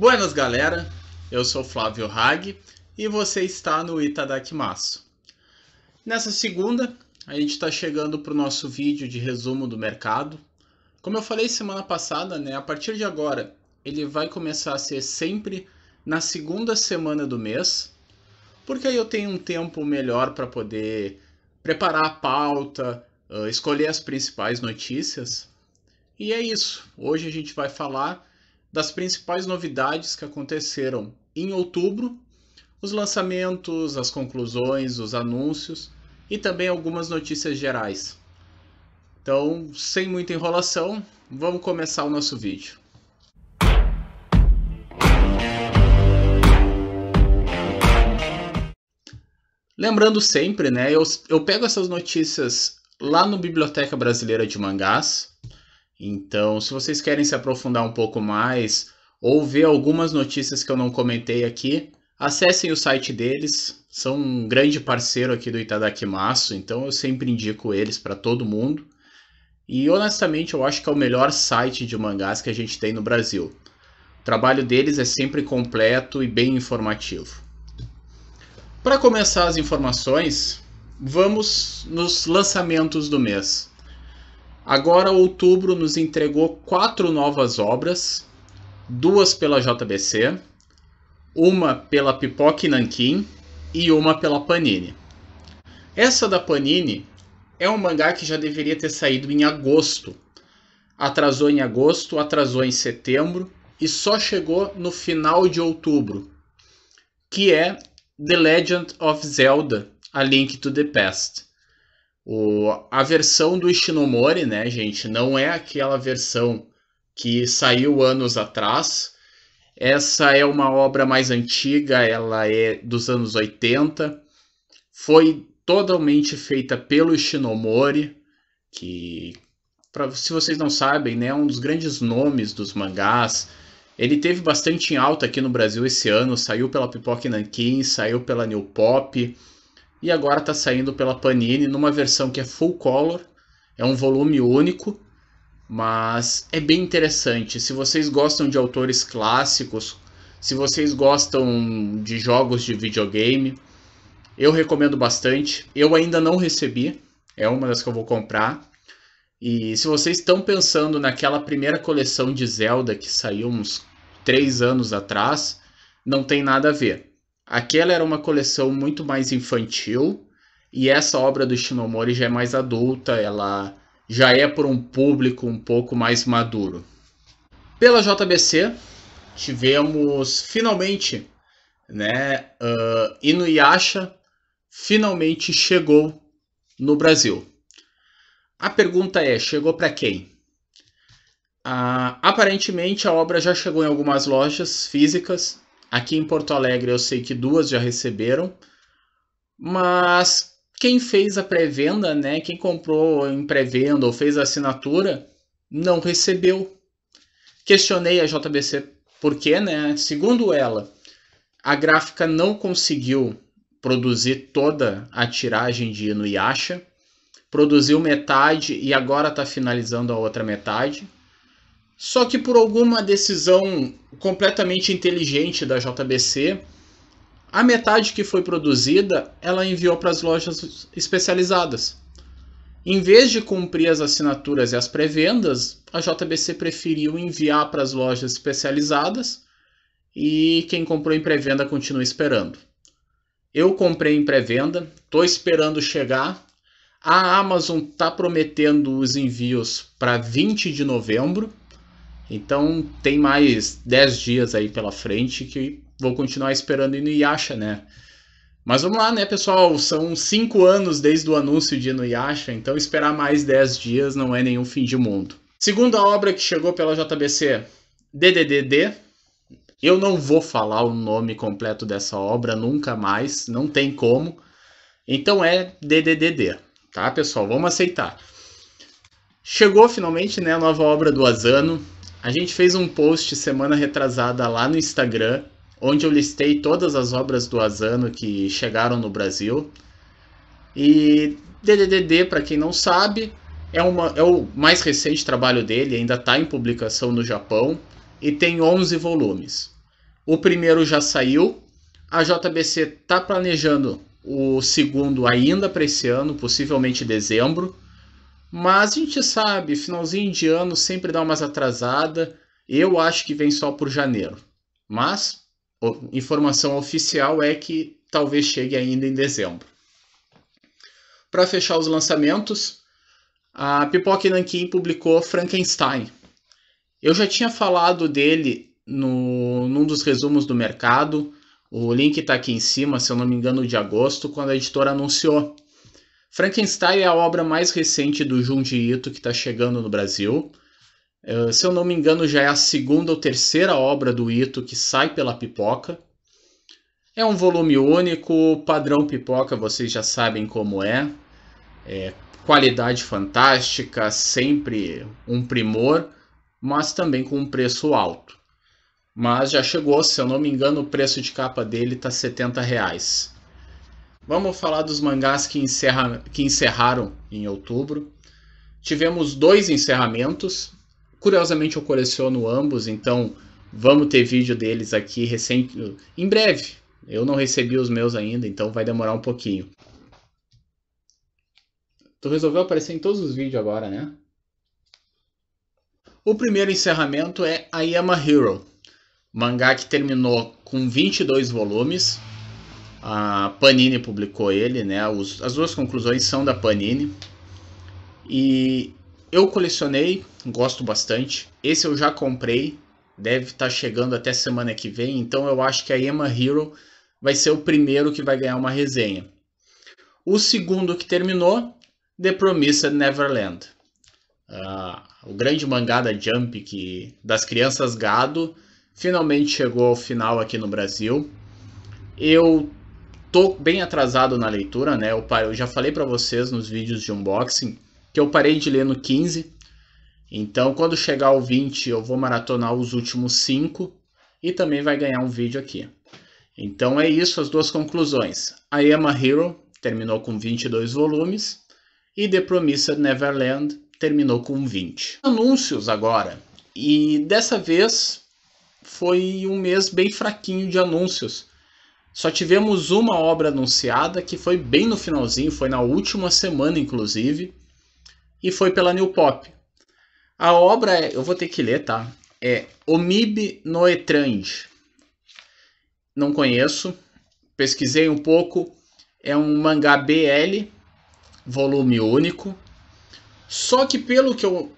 Buenas galera, eu sou Flávio Hag e você está no Itadakimasu. Nessa segunda, a gente está chegando para o nosso vídeo de resumo do mercado. Como eu falei semana passada, né, a partir de agora ele vai começar a ser sempre na segunda semana do mês, porque aí eu tenho um tempo melhor para poder preparar a pauta, escolher as principais notícias. E é isso. Hoje a gente vai falar das principais novidades que aconteceram em outubro, os lançamentos, as conclusões, os anúncios e também algumas notícias gerais. Então, sem muita enrolação, vamos começar o nosso vídeo. Lembrando sempre, né? Eu, eu pego essas notícias lá no Biblioteca Brasileira de Mangás, então, se vocês querem se aprofundar um pouco mais ou ver algumas notícias que eu não comentei aqui, acessem o site deles. São um grande parceiro aqui do Itadaki Maço, então eu sempre indico eles para todo mundo. E honestamente, eu acho que é o melhor site de mangás que a gente tem no Brasil. O trabalho deles é sempre completo e bem informativo. Para começar as informações, vamos nos lançamentos do mês. Agora, outubro nos entregou quatro novas obras, duas pela JBC, uma pela Pipoque Nankin e uma pela Panini. Essa da Panini é um mangá que já deveria ter saído em agosto. Atrasou em agosto, atrasou em setembro e só chegou no final de outubro, que é The Legend of Zelda: A Link to the Past. O, a versão do Ishinomori, né, gente, não é aquela versão que saiu anos atrás. Essa é uma obra mais antiga, ela é dos anos 80. Foi totalmente feita pelo Ishinomori, que, pra, se vocês não sabem, né, é um dos grandes nomes dos mangás. Ele teve bastante em alta aqui no Brasil esse ano, saiu pela Pipoca Nankin, saiu pela New Pop e agora está saindo pela Panini numa versão que é full color, é um volume único, mas é bem interessante. Se vocês gostam de autores clássicos, se vocês gostam de jogos de videogame, eu recomendo bastante. Eu ainda não recebi, é uma das que eu vou comprar. E se vocês estão pensando naquela primeira coleção de Zelda que saiu uns três anos atrás, não tem nada a ver. Aquela era uma coleção muito mais infantil e essa obra do Shinomori já é mais adulta, ela já é por um público um pouco mais maduro. Pela JBC, tivemos finalmente, né, uh, Inuyasha finalmente chegou no Brasil. A pergunta é, chegou para quem? Uh, aparentemente a obra já chegou em algumas lojas físicas, Aqui em Porto Alegre eu sei que duas já receberam, mas quem fez a pré-venda, né, quem comprou em pré-venda ou fez a assinatura, não recebeu. Questionei a JBC por quê, né? Segundo ela, a gráfica não conseguiu produzir toda a tiragem de Inuyasha, produziu metade e agora está finalizando a outra metade. Só que por alguma decisão completamente inteligente da JBC, a metade que foi produzida ela enviou para as lojas especializadas. Em vez de cumprir as assinaturas e as pré-vendas, a JBC preferiu enviar para as lojas especializadas e quem comprou em pré-venda continua esperando. Eu comprei em pré-venda, estou esperando chegar. A Amazon está prometendo os envios para 20 de novembro então tem mais 10 dias aí pela frente que vou continuar esperando Inuyasha, né? Mas vamos lá, né, pessoal? São 5 anos desde o anúncio de Inuyasha, então esperar mais 10 dias não é nenhum fim de mundo. Segunda obra que chegou pela JBC, DDDD. Eu não vou falar o nome completo dessa obra nunca mais, não tem como. Então é DDDD, tá, pessoal? Vamos aceitar. Chegou finalmente né, a nova obra do Azano. A gente fez um post semana retrasada lá no Instagram, onde eu listei todas as obras do Asano que chegaram no Brasil. E DDDD, para quem não sabe, é, uma, é o mais recente trabalho dele, ainda está em publicação no Japão e tem 11 volumes. O primeiro já saiu, a JBC está planejando o segundo ainda para esse ano, possivelmente dezembro. Mas a gente sabe, finalzinho de ano sempre dá umas atrasada. Eu acho que vem só por janeiro. Mas informação oficial é que talvez chegue ainda em dezembro. Para fechar os lançamentos, a Pipoca Nankin publicou Frankenstein. Eu já tinha falado dele no, num dos resumos do mercado. O link está aqui em cima, se eu não me engano, de agosto, quando a editora anunciou. Frankenstein é a obra mais recente do Junji Ito que está chegando no Brasil. É, se eu não me engano, já é a segunda ou terceira obra do Ito que sai pela pipoca. É um volume único, padrão pipoca, vocês já sabem como é. é qualidade fantástica, sempre um primor, mas também com um preço alto. Mas já chegou, se eu não me engano, o preço de capa dele está R$ reais. Vamos falar dos mangás que, encerra, que encerraram em outubro. Tivemos dois encerramentos. Curiosamente, eu coleciono ambos, então vamos ter vídeo deles aqui recente, em breve. Eu não recebi os meus ainda, então vai demorar um pouquinho. Tu resolveu aparecer em todos os vídeos agora, né? O primeiro encerramento é I Am a Hero, mangá que terminou com 22 volumes, a Panini publicou ele, né? Os, as duas conclusões são da Panini. E eu colecionei, gosto bastante. Esse eu já comprei, deve estar tá chegando até semana que vem, então eu acho que a Emma Hero vai ser o primeiro que vai ganhar uma resenha. O segundo que terminou, The Promised Neverland. Uh, o grande mangá da Jump que, das crianças gado finalmente chegou ao final aqui no Brasil. Eu tô bem atrasado na leitura, né? Eu, eu já falei para vocês nos vídeos de unboxing que eu parei de ler no 15. Então, quando chegar ao 20, eu vou maratonar os últimos 5 e também vai ganhar um vídeo aqui. Então é isso, as duas conclusões. I Am a Hero terminou com 22 volumes e The Promised Neverland terminou com 20. Anúncios agora. E dessa vez foi um mês bem fraquinho de anúncios só tivemos uma obra anunciada que foi bem no finalzinho, foi na última semana inclusive, e foi pela New Pop. A obra é, eu vou ter que ler, tá? É Omib Noetrand. Não conheço, pesquisei um pouco, é um mangá BL, volume único. Só que pelo que eu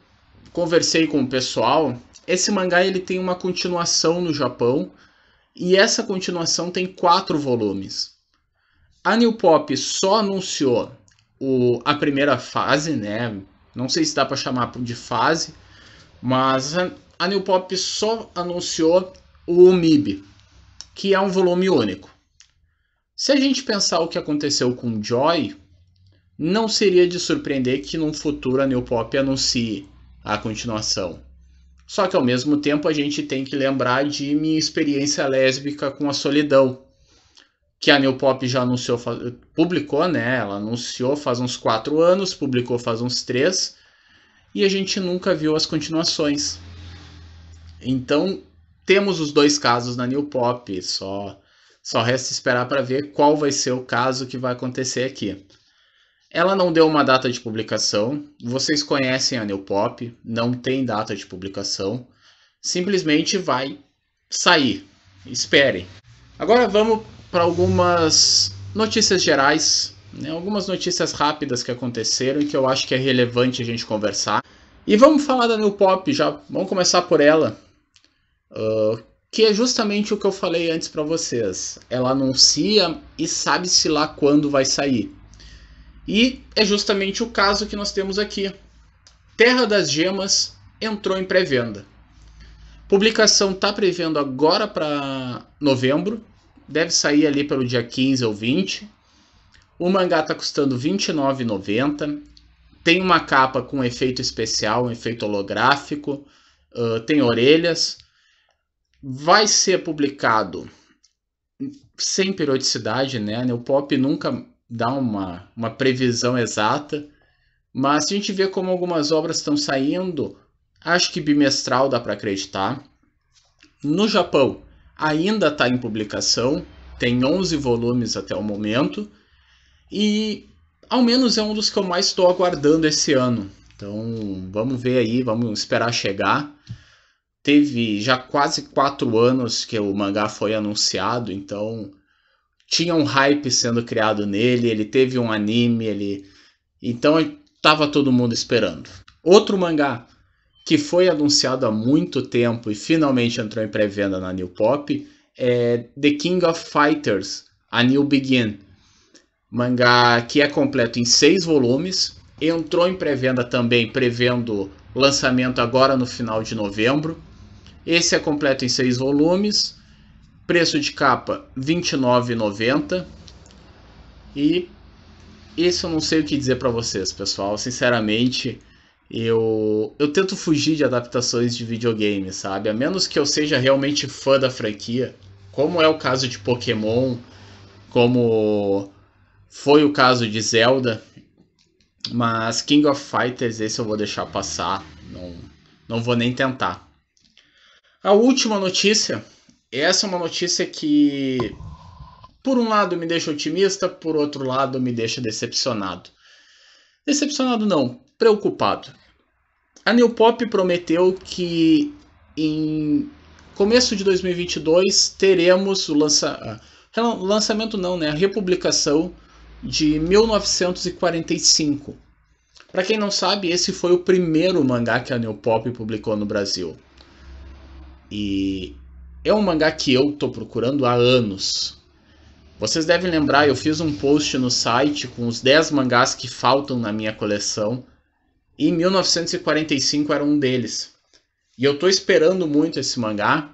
conversei com o pessoal, esse mangá ele tem uma continuação no Japão e essa continuação tem quatro volumes. A New Pop só anunciou o, a primeira fase, né? Não sei se dá para chamar de fase, mas a, New Pop só anunciou o MIB, que é um volume único. Se a gente pensar o que aconteceu com Joy, não seria de surpreender que num futuro a New Pop anuncie a continuação. Só que ao mesmo tempo a gente tem que lembrar de minha experiência lésbica com a solidão, que a New Pop já anunciou, publicou, né? Ela anunciou faz uns quatro anos, publicou faz uns três, e a gente nunca viu as continuações. Então temos os dois casos na New Pop, só só resta esperar para ver qual vai ser o caso que vai acontecer aqui. Ela não deu uma data de publicação. Vocês conhecem a New Pop, não tem data de publicação. Simplesmente vai sair. Esperem. Agora vamos para algumas notícias gerais, né? algumas notícias rápidas que aconteceram e que eu acho que é relevante a gente conversar. E vamos falar da New Pop já. Vamos começar por ela, uh, que é justamente o que eu falei antes para vocês. Ela anuncia e sabe-se lá quando vai sair. E é justamente o caso que nós temos aqui. Terra das Gemas entrou em pré-venda. Publicação está prevendo agora para novembro, deve sair ali pelo dia 15 ou 20. O mangá está custando R$ 29,90. Tem uma capa com efeito especial, um efeito holográfico, uh, tem orelhas. Vai ser publicado sem periodicidade, né? o pop nunca dar uma, uma previsão exata, mas se a gente vê como algumas obras estão saindo, acho que bimestral dá para acreditar. No Japão, ainda está em publicação, tem 11 volumes até o momento, e ao menos é um dos que eu mais estou aguardando esse ano. Então vamos ver aí, vamos esperar chegar. Teve já quase quatro anos que o mangá foi anunciado, então tinha um hype sendo criado nele, ele teve um anime, ele então estava todo mundo esperando. Outro mangá que foi anunciado há muito tempo e finalmente entrou em pré-venda na New Pop é The King of Fighters, A New Begin. Mangá que é completo em seis volumes, entrou em pré-venda também, prevendo lançamento agora no final de novembro. Esse é completo em seis volumes Preço de capa 29,90. E isso eu não sei o que dizer para vocês, pessoal. Sinceramente, eu eu tento fugir de adaptações de videogame, sabe? A menos que eu seja realmente fã da franquia, como é o caso de Pokémon, como foi o caso de Zelda, mas King of Fighters esse eu vou deixar passar, não não vou nem tentar. A última notícia essa é uma notícia que, por um lado, me deixa otimista, por outro lado, me deixa decepcionado. Decepcionado não, preocupado. A New Pop prometeu que em começo de 2022 teremos o lança... Ah, lançamento não, né, a republicação de 1945. Para quem não sabe, esse foi o primeiro mangá que a New Pop publicou no Brasil. E é um mangá que eu tô procurando há anos. Vocês devem lembrar, eu fiz um post no site com os 10 mangás que faltam na minha coleção. E 1945 era um deles. E eu tô esperando muito esse mangá.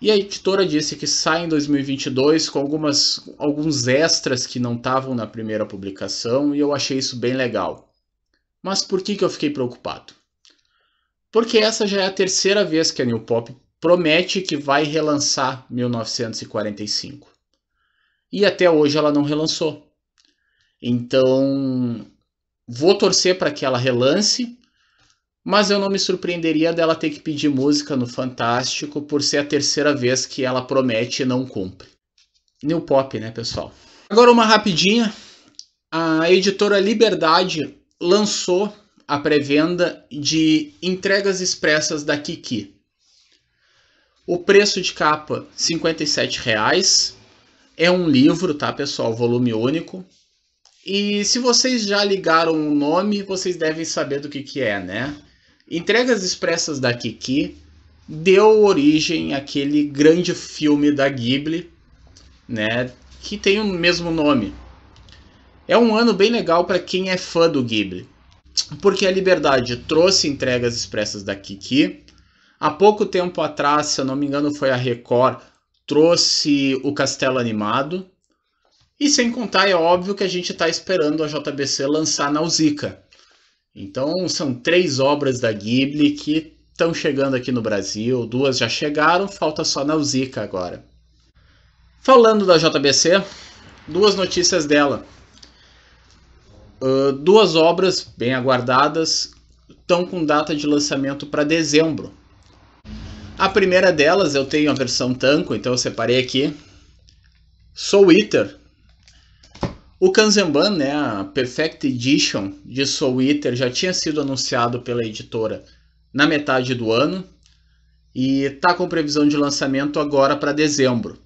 E a editora disse que sai em 2022 com algumas, alguns extras que não estavam na primeira publicação e eu achei isso bem legal. Mas por que, que eu fiquei preocupado? Porque essa já é a terceira vez que a New Pop promete que vai relançar 1945. E até hoje ela não relançou. Então, vou torcer para que ela relance, mas eu não me surpreenderia dela ter que pedir música no Fantástico por ser a terceira vez que ela promete e não cumpre. New Pop, né, pessoal? Agora uma rapidinha. A editora Liberdade lançou a pré-venda de entregas expressas da Kiki. O preço de capa, R$ reais. É um livro, tá, pessoal? Volume único. E se vocês já ligaram o nome, vocês devem saber do que, que é, né? Entregas Expressas da Kiki deu origem àquele grande filme da Ghibli, né? Que tem o mesmo nome. É um ano bem legal para quem é fã do Ghibli, porque a Liberdade trouxe entregas expressas da Kiki Há pouco tempo atrás, se eu não me engano, foi a Record, trouxe o Castelo Animado. E sem contar, é óbvio que a gente está esperando a JBC lançar Nausicaa. Então, são três obras da Ghibli que estão chegando aqui no Brasil. Duas já chegaram, falta só Nausicaa agora. Falando da JBC, duas notícias dela. Uh, duas obras bem aguardadas estão com data de lançamento para dezembro. A primeira delas eu tenho a versão tanco, então eu separei aqui. Soul Eater. O Kanzenban, né, a Perfect Edition de Soul Eater já tinha sido anunciado pela editora na metade do ano e está com previsão de lançamento agora para dezembro.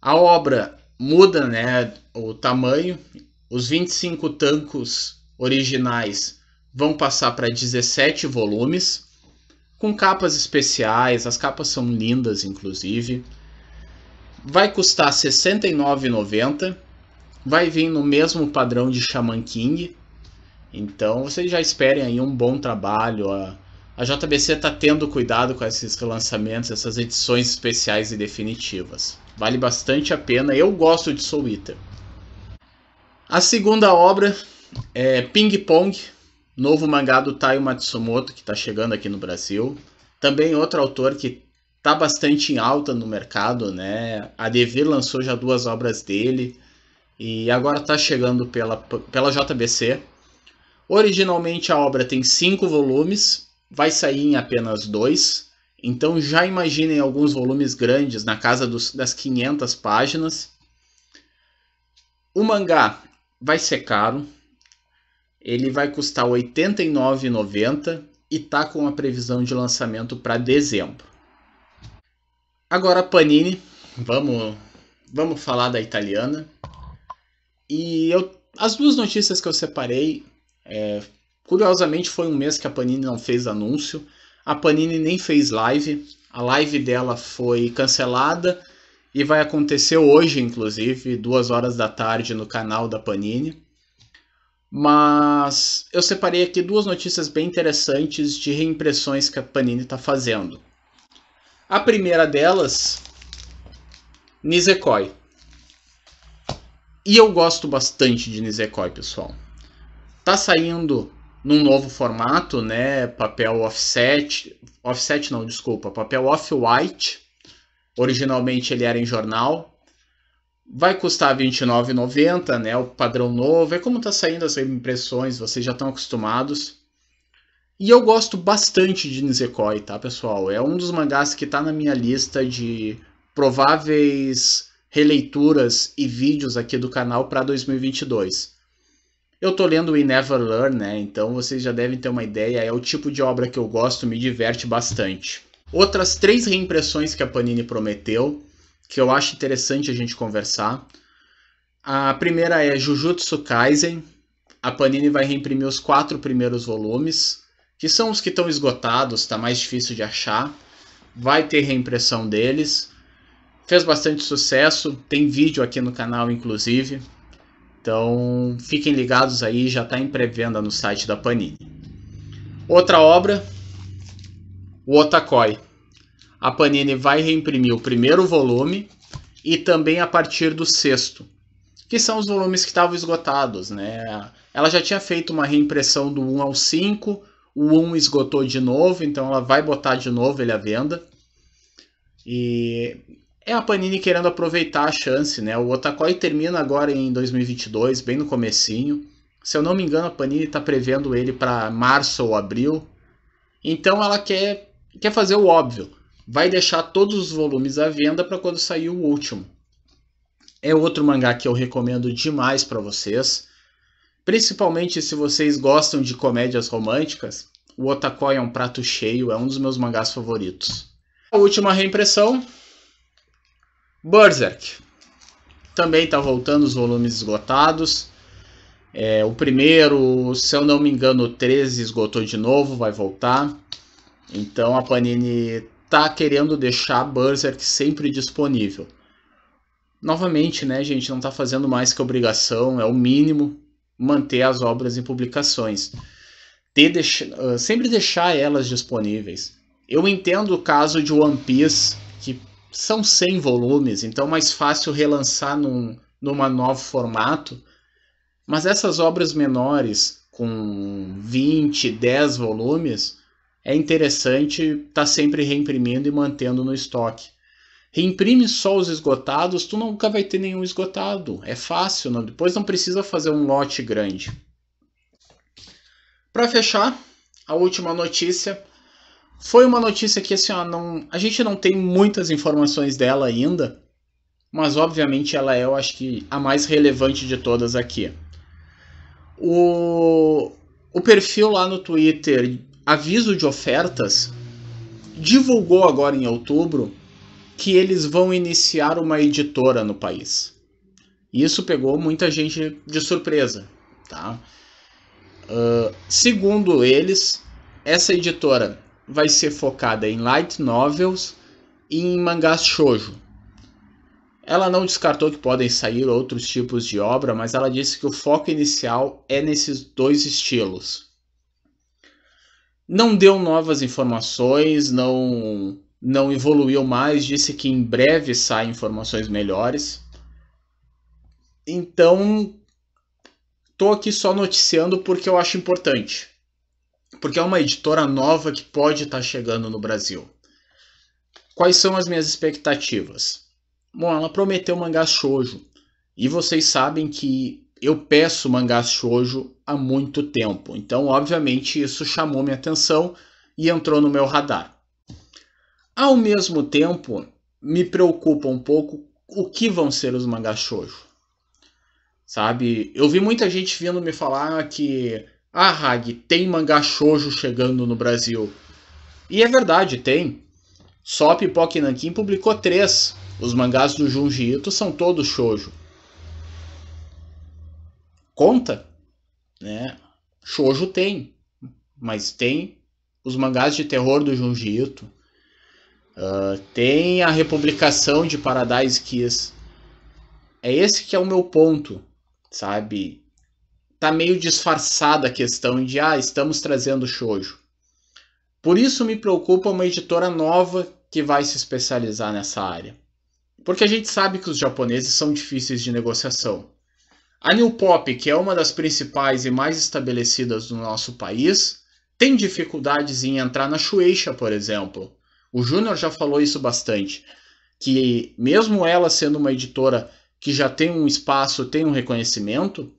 A obra muda né, o tamanho, os 25 tancos originais vão passar para 17 volumes com capas especiais, as capas são lindas inclusive. Vai custar R$ 69,90. Vai vir no mesmo padrão de Shaman King. Então vocês já esperem aí um bom trabalho. A, a JBC está tendo cuidado com esses lançamentos, essas edições especiais e definitivas. Vale bastante a pena. Eu gosto de Soul Eater. A segunda obra é Ping Pong, Novo mangá do Taio Matsumoto, que está chegando aqui no Brasil. Também outro autor que está bastante em alta no mercado, né? A Devir lançou já duas obras dele. E agora está chegando pela, pela JBC. Originalmente a obra tem cinco volumes, vai sair em apenas dois. Então já imaginem alguns volumes grandes, na casa dos, das 500 páginas. O mangá vai ser caro, ele vai custar R$ 89,90 e tá com a previsão de lançamento para dezembro. Agora a Panini, vamos vamos falar da italiana. E eu as duas notícias que eu separei, é, curiosamente foi um mês que a Panini não fez anúncio. A Panini nem fez live. A live dela foi cancelada e vai acontecer hoje, inclusive, duas horas da tarde no canal da Panini. Mas eu separei aqui duas notícias bem interessantes de reimpressões que a Panini está fazendo. A primeira delas, Nisekoi. E eu gosto bastante de Nisekoi, pessoal. Tá saindo num novo formato, né? Papel offset, offset não, desculpa, papel off-white. Originalmente ele era em jornal, Vai custar R$29,90, né? O padrão novo. É como está saindo as impressões, vocês já estão acostumados. E eu gosto bastante de Nisekoi, tá, pessoal? É um dos mangás que está na minha lista de prováveis releituras e vídeos aqui do canal para 2022. Eu tô lendo We Never Learn, né? Então vocês já devem ter uma ideia, é o tipo de obra que eu gosto, me diverte bastante. Outras três reimpressões que a Panini prometeu que eu acho interessante a gente conversar. A primeira é Jujutsu Kaisen. A Panini vai reimprimir os quatro primeiros volumes, que são os que estão esgotados, está mais difícil de achar. Vai ter reimpressão deles. Fez bastante sucesso, tem vídeo aqui no canal, inclusive. Então fiquem ligados aí, já está em pré-venda no site da Panini. Outra obra, o Otakoi a Panini vai reimprimir o primeiro volume e também a partir do sexto, que são os volumes que estavam esgotados. Né? Ela já tinha feito uma reimpressão do 1 ao 5, o 1 esgotou de novo, então ela vai botar de novo ele à venda. E é a Panini querendo aproveitar a chance, né? O Otakoi termina agora em 2022, bem no comecinho. Se eu não me engano, a Panini está prevendo ele para março ou abril. Então ela quer, quer fazer o óbvio vai deixar todos os volumes à venda para quando sair o último. É outro mangá que eu recomendo demais para vocês, principalmente se vocês gostam de comédias românticas. O Otakoi é um prato cheio, é um dos meus mangás favoritos. A última reimpressão, Berserk. Também está voltando os volumes esgotados. É, o primeiro, se eu não me engano, o 13 esgotou de novo, vai voltar. Então a Panini tá querendo deixar Berserk sempre disponível. Novamente, né, gente, não tá fazendo mais que obrigação, é o mínimo manter as obras em publicações. Deix... Ah, sempre deixar elas disponíveis. Eu entendo o caso de One Piece, que são 100 volumes, então é mais fácil relançar num numa novo formato, mas essas obras menores com 20, 10 volumes, é interessante estar tá sempre reimprimindo e mantendo no estoque. Reimprime só os esgotados, tu nunca vai ter nenhum esgotado. É fácil, não, depois não precisa fazer um lote grande. Para fechar, a última notícia foi uma notícia que assim, ó, não, a gente não tem muitas informações dela ainda, mas obviamente ela é, eu acho que, a mais relevante de todas aqui. O, o perfil lá no Twitter aviso de ofertas divulgou agora em outubro que eles vão iniciar uma editora no país. Isso pegou muita gente de surpresa, tá? Uh, segundo eles, essa editora vai ser focada em light novels e em mangás shoujo. Ela não descartou que podem sair outros tipos de obra, mas ela disse que o foco inicial é nesses dois estilos não deu novas informações, não, não evoluiu mais, disse que em breve saem informações melhores. Então, estou aqui só noticiando porque eu acho importante. Porque é uma editora nova que pode estar tá chegando no Brasil. Quais são as minhas expectativas? Bom, ela prometeu mangá shoujo. E vocês sabem que eu peço mangás shoujo há muito tempo. Então, obviamente, isso chamou minha atenção e entrou no meu radar. Ao mesmo tempo, me preocupa um pouco o que vão ser os mangás shoujo. Sabe? Eu vi muita gente vindo me falar que ah, Hag, tem mangá shoujo chegando no Brasil. E é verdade, tem. Só Pipoca e Nankin publicou três. Os mangás do Junji Ito são todos shoujo conta, né? Shoujo tem, mas tem os mangás de terror do Junji Ito, uh, ah, tem a republicação de Paradise Kiss. É esse que é o meu ponto, sabe? Tá meio disfarçada a questão de ah, estamos trazendo shoujo. Por isso me preocupa uma editora nova que vai se especializar nessa área. Porque a gente sabe que os japoneses são difíceis de negociação. A New Pop, que é uma das principais e mais estabelecidas no nosso país, tem dificuldades em entrar na Shueisha, por exemplo. O Júnior já falou isso bastante, que mesmo ela sendo uma editora que já tem um espaço, tem um reconhecimento,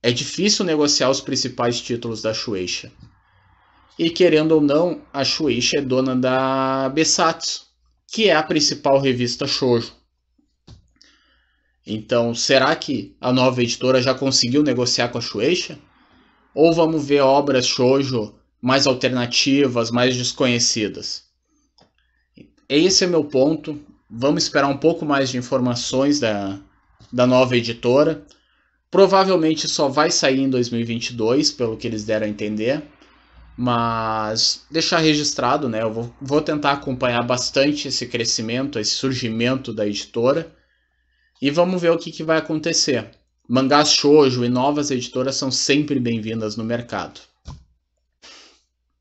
é difícil negociar os principais títulos da Shueisha. E querendo ou não, a Shueisha é dona da Besatsu, que é a principal revista shoujo. Então, será que a nova editora já conseguiu negociar com a Shueisha? Ou vamos ver obras shoujo mais alternativas, mais desconhecidas? Esse é meu ponto. Vamos esperar um pouco mais de informações da, da nova editora. Provavelmente só vai sair em 2022, pelo que eles deram a entender. Mas deixar registrado, né? Eu vou, vou tentar acompanhar bastante esse crescimento, esse surgimento da editora e vamos ver o que, que vai acontecer. Mangás shoujo e novas editoras são sempre bem-vindas no mercado.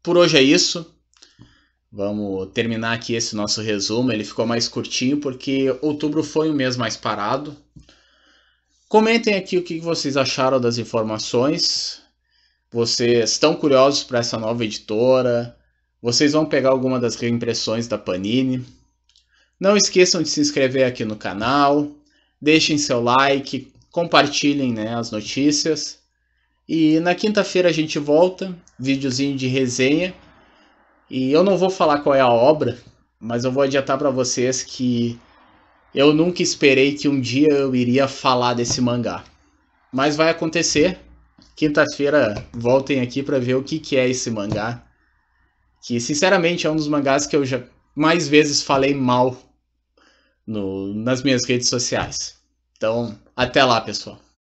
Por hoje é isso. Vamos terminar aqui esse nosso resumo. Ele ficou mais curtinho porque outubro foi o mês mais parado. Comentem aqui o que vocês acharam das informações. Vocês estão curiosos para essa nova editora? Vocês vão pegar alguma das reimpressões da Panini? Não esqueçam de se inscrever aqui no canal Deixem seu like, compartilhem né, as notícias. E na quinta-feira a gente volta, videozinho de resenha. E eu não vou falar qual é a obra, mas eu vou adiantar para vocês que eu nunca esperei que um dia eu iria falar desse mangá. Mas vai acontecer. Quinta-feira voltem aqui para ver o que, que é esse mangá. Que sinceramente é um dos mangás que eu já mais vezes falei mal no, nas minhas redes sociais. Então, até lá, pessoal.